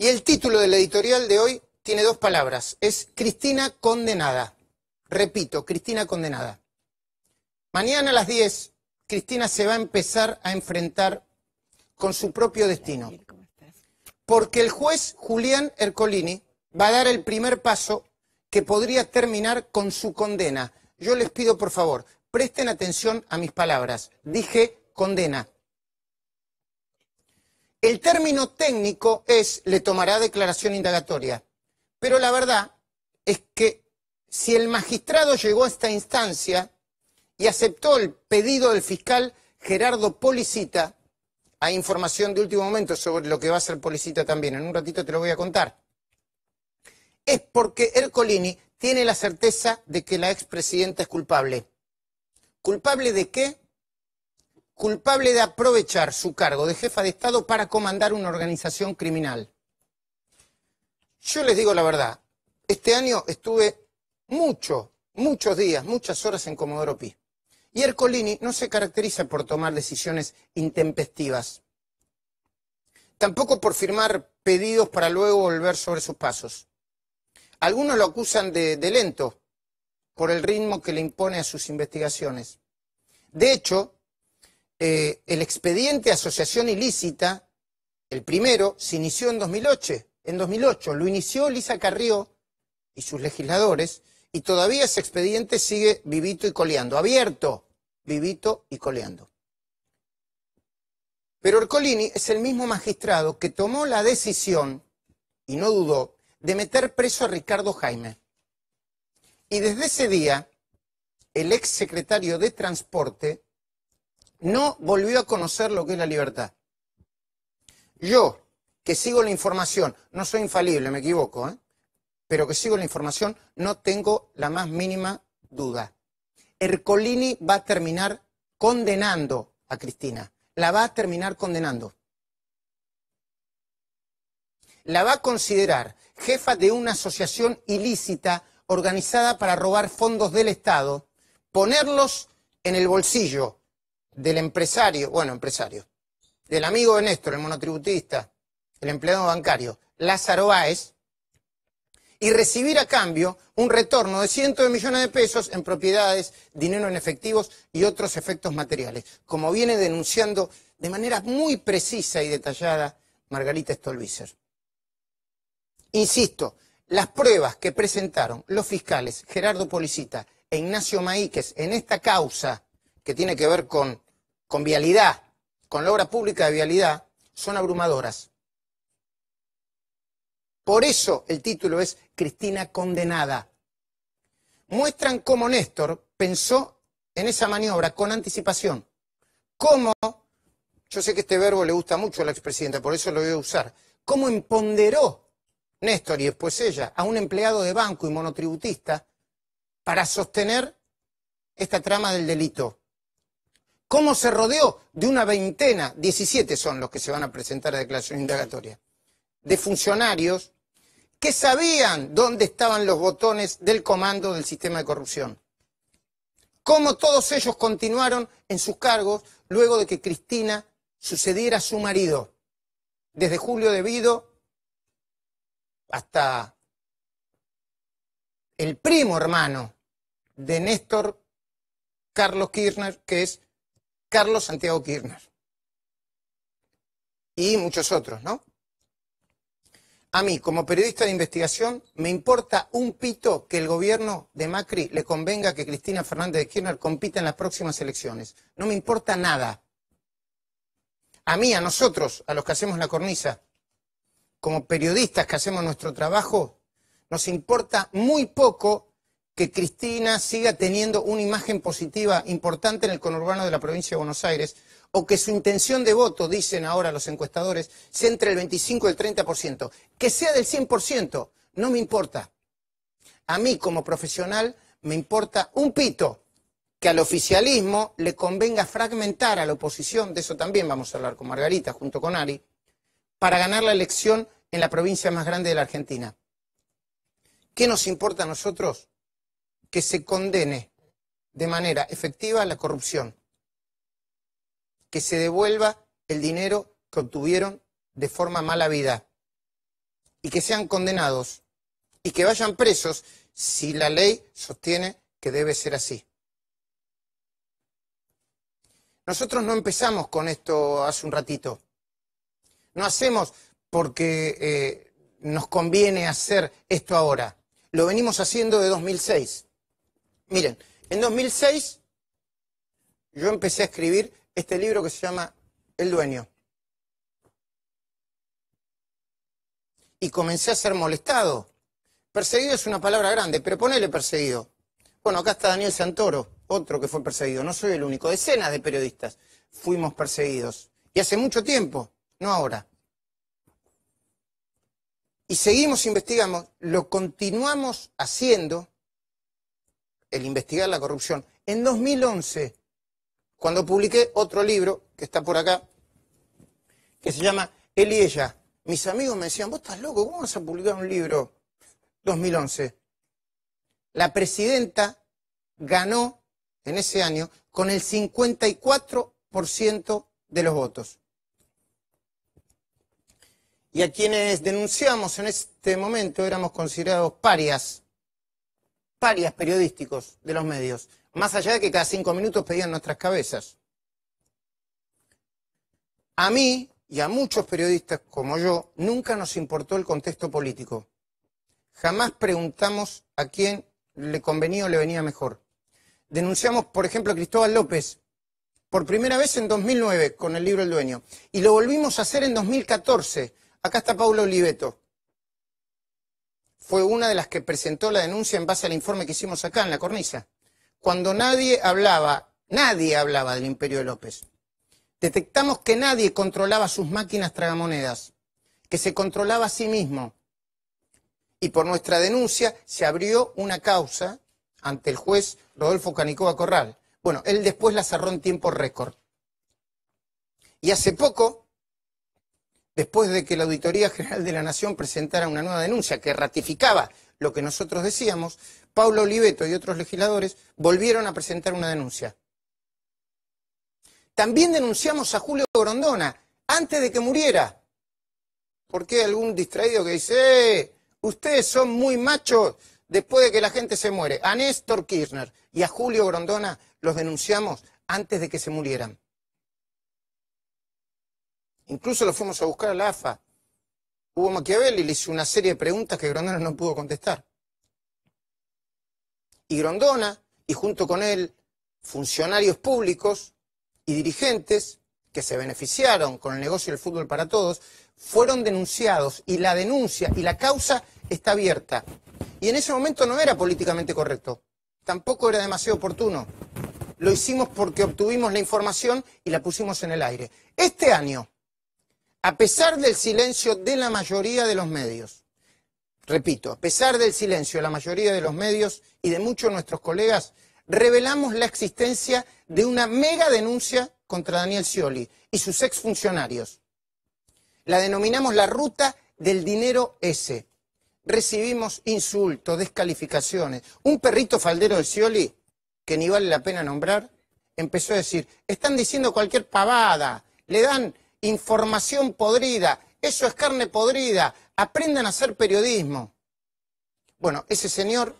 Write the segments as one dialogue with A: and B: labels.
A: Y el título de la editorial de hoy tiene dos palabras. Es Cristina condenada. Repito, Cristina condenada. Mañana a las 10, Cristina se va a empezar a enfrentar con su propio destino. Porque el juez Julián Ercolini va a dar el primer paso que podría terminar con su condena. Yo les pido, por favor, presten atención a mis palabras. Dije condena. El término técnico es le tomará declaración indagatoria, pero la verdad es que si el magistrado llegó a esta instancia y aceptó el pedido del fiscal Gerardo Policita, hay información de último momento sobre lo que va a ser Policita también, en un ratito te lo voy a contar, es porque Ercolini tiene la certeza de que la expresidenta es culpable. ¿Culpable de qué? culpable de aprovechar su cargo de jefa de Estado para comandar una organización criminal. Yo les digo la verdad, este año estuve mucho, muchos días, muchas horas en Comodoro Pi. Y Ercolini no se caracteriza por tomar decisiones intempestivas, tampoco por firmar pedidos para luego volver sobre sus pasos. Algunos lo acusan de, de lento por el ritmo que le impone a sus investigaciones. De hecho, eh, el expediente de asociación ilícita, el primero, se inició en 2008. En 2008 lo inició Lisa Carrió y sus legisladores, y todavía ese expediente sigue vivito y coleando, abierto, vivito y coleando. Pero Orcolini es el mismo magistrado que tomó la decisión, y no dudó, de meter preso a Ricardo Jaime. Y desde ese día, el ex secretario de Transporte no volvió a conocer lo que es la libertad. Yo, que sigo la información, no soy infalible, me equivoco, ¿eh? pero que sigo la información, no tengo la más mínima duda. Ercolini va a terminar condenando a Cristina, la va a terminar condenando. La va a considerar jefa de una asociación ilícita organizada para robar fondos del Estado, ponerlos en el bolsillo del empresario, bueno, empresario, del amigo de Néstor, el monotributista, el empleado bancario, Lázaro Báez, y recibir a cambio un retorno de cientos de millones de pesos en propiedades, dinero en efectivos y otros efectos materiales, como viene denunciando de manera muy precisa y detallada Margarita Stolbizer. Insisto, las pruebas que presentaron los fiscales Gerardo Policita e Ignacio Maíquez en esta causa que tiene que ver con, vialidad, con la obra pública de vialidad, son abrumadoras. Por eso el título es Cristina condenada. Muestran cómo Néstor pensó en esa maniobra con anticipación. Cómo, yo sé que este verbo le gusta mucho a la expresidenta, por eso lo voy a usar, cómo emponderó Néstor y después ella a un empleado de banco y monotributista para sostener esta trama del delito. ¿Cómo se rodeó? De una veintena, 17 son los que se van a presentar a declaración indagatoria, de funcionarios que sabían dónde estaban los botones del comando del sistema de corrupción. Cómo todos ellos continuaron en sus cargos luego de que Cristina sucediera a su marido. Desde Julio de Vido hasta el primo hermano de Néstor Carlos Kirchner, que es Carlos Santiago Kirchner. Y muchos otros, ¿no? A mí, como periodista de investigación, me importa un pito que el gobierno de Macri le convenga que Cristina Fernández de Kirchner compita en las próximas elecciones. No me importa nada. A mí, a nosotros, a los que hacemos la cornisa, como periodistas que hacemos nuestro trabajo, nos importa muy poco que Cristina siga teniendo una imagen positiva importante en el conurbano de la provincia de Buenos Aires, o que su intención de voto, dicen ahora los encuestadores, sea entre el 25 y el 30%. Que sea del 100%, no me importa. A mí como profesional me importa un pito que al oficialismo le convenga fragmentar a la oposición, de eso también vamos a hablar con Margarita junto con Ari, para ganar la elección en la provincia más grande de la Argentina. ¿Qué nos importa a nosotros que se condene de manera efectiva la corrupción, que se devuelva el dinero que obtuvieron de forma mala vida y que sean condenados y que vayan presos si la ley sostiene que debe ser así. Nosotros no empezamos con esto hace un ratito. No hacemos porque eh, nos conviene hacer esto ahora. Lo venimos haciendo de 2006. Miren, en 2006 yo empecé a escribir este libro que se llama El Dueño. Y comencé a ser molestado. Perseguido es una palabra grande, pero ponele perseguido. Bueno, acá está Daniel Santoro, otro que fue perseguido. No soy el único, decenas de periodistas fuimos perseguidos. Y hace mucho tiempo, no ahora. Y seguimos investigamos, lo continuamos haciendo el investigar la corrupción. En 2011, cuando publiqué otro libro, que está por acá, que se llama Él y ella, mis amigos me decían, vos estás loco, ¿cómo vas a publicar un libro? 2011. La presidenta ganó en ese año con el 54% de los votos. Y a quienes denunciamos en este momento éramos considerados parias parias periodísticos de los medios, más allá de que cada cinco minutos pedían nuestras cabezas. A mí y a muchos periodistas como yo nunca nos importó el contexto político. Jamás preguntamos a quién le convenía o le venía mejor. Denunciamos, por ejemplo, a Cristóbal López por primera vez en 2009 con el libro El Dueño y lo volvimos a hacer en 2014. Acá está Paulo Oliveto fue una de las que presentó la denuncia en base al informe que hicimos acá en la cornisa, cuando nadie hablaba, nadie hablaba del imperio de López. Detectamos que nadie controlaba sus máquinas tragamonedas, que se controlaba a sí mismo. Y por nuestra denuncia se abrió una causa ante el juez Rodolfo Canicoba Corral. Bueno, él después la cerró en tiempo récord. Y hace poco, después de que la Auditoría General de la Nación presentara una nueva denuncia que ratificaba lo que nosotros decíamos, Paulo Oliveto y otros legisladores volvieron a presentar una denuncia. También denunciamos a Julio Grondona antes de que muriera. Porque qué algún distraído que dice, eh, ustedes son muy machos después de que la gente se muere. A Néstor Kirchner y a Julio Grondona los denunciamos antes de que se murieran. Incluso lo fuimos a buscar a la AFA. Hubo Maquiavel y le hizo una serie de preguntas que Grondona no pudo contestar. Y Grondona, y junto con él funcionarios públicos y dirigentes que se beneficiaron con el negocio del fútbol para todos, fueron denunciados y la denuncia y la causa está abierta. Y en ese momento no era políticamente correcto, tampoco era demasiado oportuno. Lo hicimos porque obtuvimos la información y la pusimos en el aire. Este año, a pesar del silencio de la mayoría de los medios, repito, a pesar del silencio de la mayoría de los medios y de muchos de nuestros colegas, revelamos la existencia de una mega denuncia contra Daniel Scioli y sus exfuncionarios. La denominamos la ruta del dinero S. Recibimos insultos, descalificaciones. Un perrito faldero de Scioli, que ni vale la pena nombrar, empezó a decir, están diciendo cualquier pavada, le dan información podrida, eso es carne podrida, aprendan a hacer periodismo. Bueno, ese señor,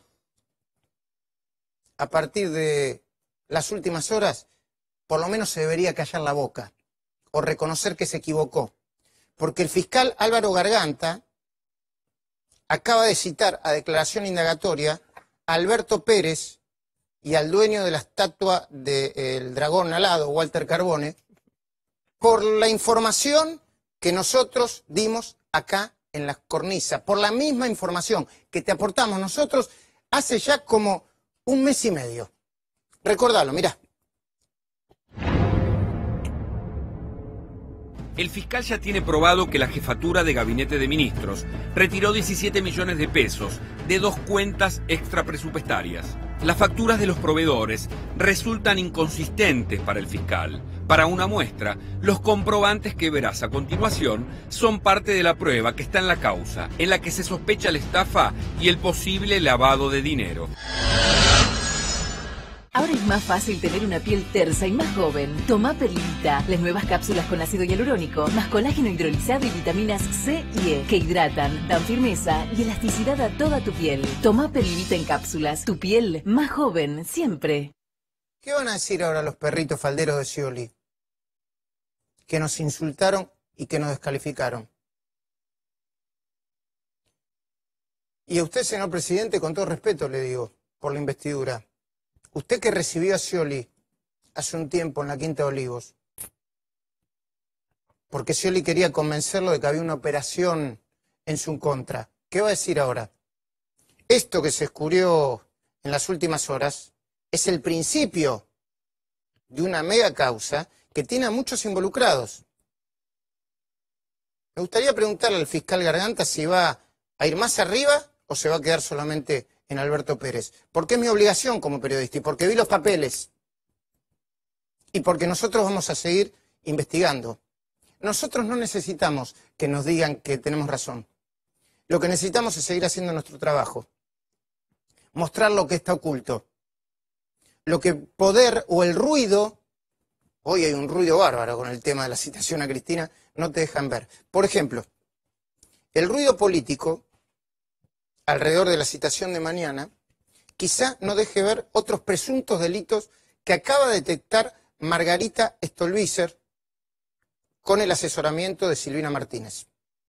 A: a partir de las últimas horas, por lo menos se debería callar la boca o reconocer que se equivocó. Porque el fiscal Álvaro Garganta acaba de citar a declaración indagatoria a Alberto Pérez y al dueño de la estatua del eh, dragón alado, Walter Carbone, por la información que nosotros dimos acá en las cornisas, por la misma información que te aportamos nosotros hace ya como un mes y medio. Recordalo, mira. El fiscal ya tiene probado que la jefatura de gabinete de ministros retiró 17 millones de pesos de dos cuentas extrapresupuestarias. Las facturas de los proveedores resultan inconsistentes para el fiscal. Para una muestra, los comprobantes que verás a continuación son parte de la prueba que está en la causa, en la que se sospecha la estafa y el posible lavado de dinero. Ahora es más fácil tener una piel tersa y más joven. Toma Perlita, las nuevas cápsulas con ácido hialurónico, más colágeno hidrolizado y vitaminas C y E, que hidratan, dan firmeza y elasticidad a toda tu piel. Toma Perlita en cápsulas, tu piel más joven, siempre. ¿Qué van a decir ahora los perritos falderos de Cioli? Que nos insultaron y que nos descalificaron. Y a usted, señor presidente, con todo respeto le digo, por la investidura. Usted que recibió a Scioli hace un tiempo en la Quinta de Olivos, porque Scioli quería convencerlo de que había una operación en su contra. ¿Qué va a decir ahora? Esto que se descubrió en las últimas horas es el principio de una mega causa que tiene a muchos involucrados. Me gustaría preguntarle al fiscal Garganta si va a ir más arriba o se va a quedar solamente en Alberto Pérez. porque es mi obligación como periodista? Y porque vi los papeles. Y porque nosotros vamos a seguir investigando. Nosotros no necesitamos que nos digan que tenemos razón. Lo que necesitamos es seguir haciendo nuestro trabajo. Mostrar lo que está oculto. Lo que poder o el ruido, hoy hay un ruido bárbaro con el tema de la citación a Cristina, no te dejan ver. Por ejemplo, el ruido político alrededor de la citación de mañana, quizá no deje ver otros presuntos delitos que acaba de detectar Margarita Stolbizer con el asesoramiento de Silvina Martínez.